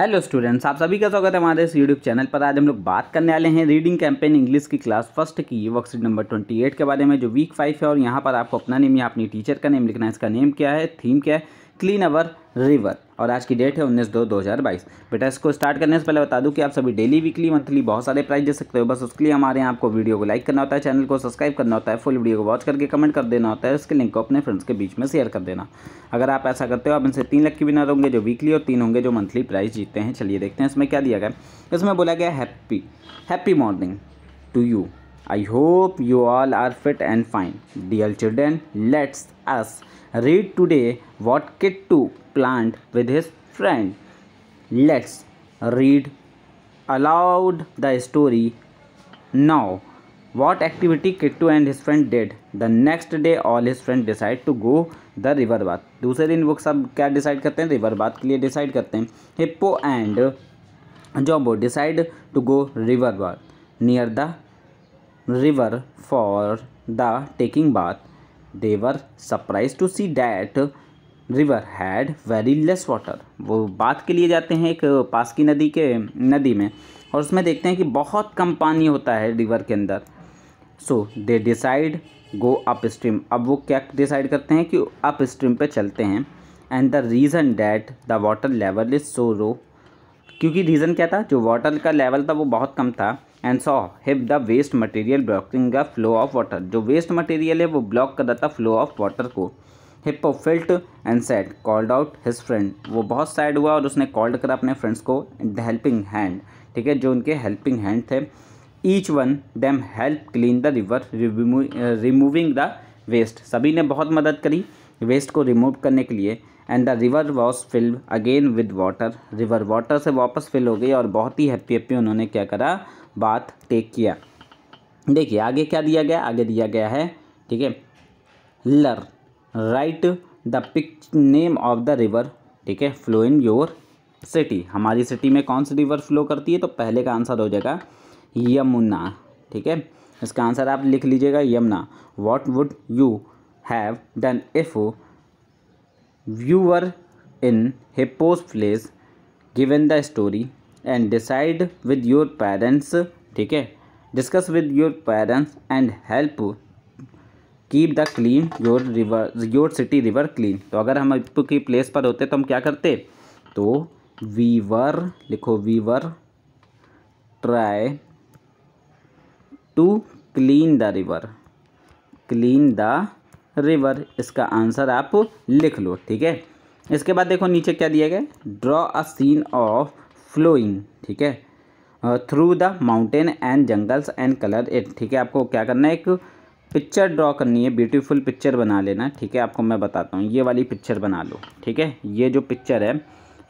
Hello students आप सभी का स्वागत है हमारे इस यूट्यूब चैनल पर आज हम लोग बात करने वाले हैं रीडिंग कैंपेन इंग्लिश की क्लास फर्स्ट की वर्कशीट नंबर ट्वेंटी एट के बारे में जो वीक फाइव है और यहाँ पर आपको अपना नेम या अपनी टीचर का नेम लिखना है इसका नेम क्या है थीम क्या है क्लीन अवर रिवर और आज की डेट है उन्नीस दो दो हज़ार बाईस बेटा इसको स्टार्ट करने से पहले बता दूं कि आप सभी डेली वीकली मंथली बहुत सारे प्राइस दे सकते हो बस उसके लिए हमारे यहाँ आपको वीडियो को लाइक करना होता है चैनल को सब्सक्राइब करना होता है फुल वीडियो को वॉच करके कमेंट कर देना होता है उसके लिंक को अपने फ्रेंड्स के बीच में शेयर कर देना अगर आप ऐसा करते हो आप इनसे तीन लक्की विनर होंगे जो वीकली और तीन होंगे जो मंथली प्राइज जीते हैं चलिए देखते हैं इसमें क्या दिया गया इसमें बोला गया happy happy morning to you I hope you all are fit and fine dear children let's us read today what kit to plan with his friend let's read aloud the story now what activity kit to and his friend did the next day all his friend decide to go the river bath दूसरे दिन वो सब क्या decide करते हैं river बात के लिए डिसाइड करते हैं Hippo and Jumbo decide to go river bath near the river for the taking bath. They were surprised to see that river had very less water वो बात के लिए जाते हैं एक पास की नदी के नदी में और उसमें देखते हैं कि बहुत कम पानी होता है रिवर के अंदर so they decide go upstream अब वो क्या डिसाइड करते हैं कि अप स्ट्रीम पर चलते हैं and the reason that the water level is so low क्योंकि रीज़न क्या था जो वाटर का लेवल था वो बहुत कम था and saw Hippo the waste material blocking the flow of water जो वेस्ट मटेरियल है वो ब्लॉक कर रहा था फ्लो ऑफ वाटर को Hippo felt and set called out his friend वो बहुत सैड हुआ और उसने कॉल्ड करा अपने फ्रेंड्स को द हेल्पिंग हैंड ठीक है जो उनके हेल्पिंग हैंड थे each one them help clean the river removing the waste सभी ने बहुत मदद करी वेस्ट को रिमूव करने के लिए and the river was filled again with water river water से वापस फिल हो गई और बहुत ही हैप्पी हैप्पी उन्होंने क्या करा बात टेक किया देखिए आगे क्या दिया गया आगे दिया गया है ठीक है लर write the pick name of the river ठीक है फ्लो इन योर सिटी हमारी सिटी में कौन सी रिवर फ्लो करती है तो पहले का आंसर हो जाएगा यमुना ठीक है इसका आंसर आप लिख लीजिएगा Yamuna what would you have done if you're in hippo's place given the story and decide with your parents ठीक है discuss with your parents and help keep the clean your river your city river clean तो अगर हम की place पर होते तो हम क्या करते तो वी वर लिखो we were try to clean the river clean the river इसका आंसर आप लिख लो ठीक है इसके बाद देखो नीचे क्या दिया गया draw a scene of flowing ठीक है through the mountain and jungles and colour it ठीक है आपको क्या करना है एक पिक्चर ड्रॉ करनी है ब्यूटीफुल पिक्चर बना लेना ठीक है आपको मैं बताता हूँ ये वाली पिक्चर बना लो ठीक है ये जो पिक्चर है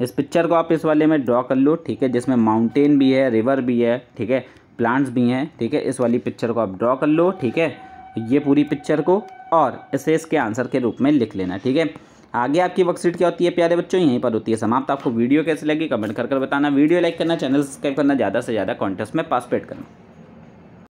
इस पिक्चर को आप इस वाले में ड्रॉ कर लो ठीक है जिसमें माउंटेन भी है रिवर भी है ठीक है प्लांट्स भी हैं ठीक है इस वाली पिक्चर को आप ड्रॉ कर लो ठीक है ये पूरी पिक्चर को और एसेस के आंसर के रूप में लिख लेना ठीक है आगे आपकी वर्कशीट क्या होती है प्यारे बच्चों यहीं पर होती है समाप्त आपको वीडियो कैसे लगी कमेंट कर कर बताना वीडियो लाइक करना चैनल सब्सक्राइब करना ज़्यादा से ज़्यादा कॉन्टेस्ट में पासपेट करना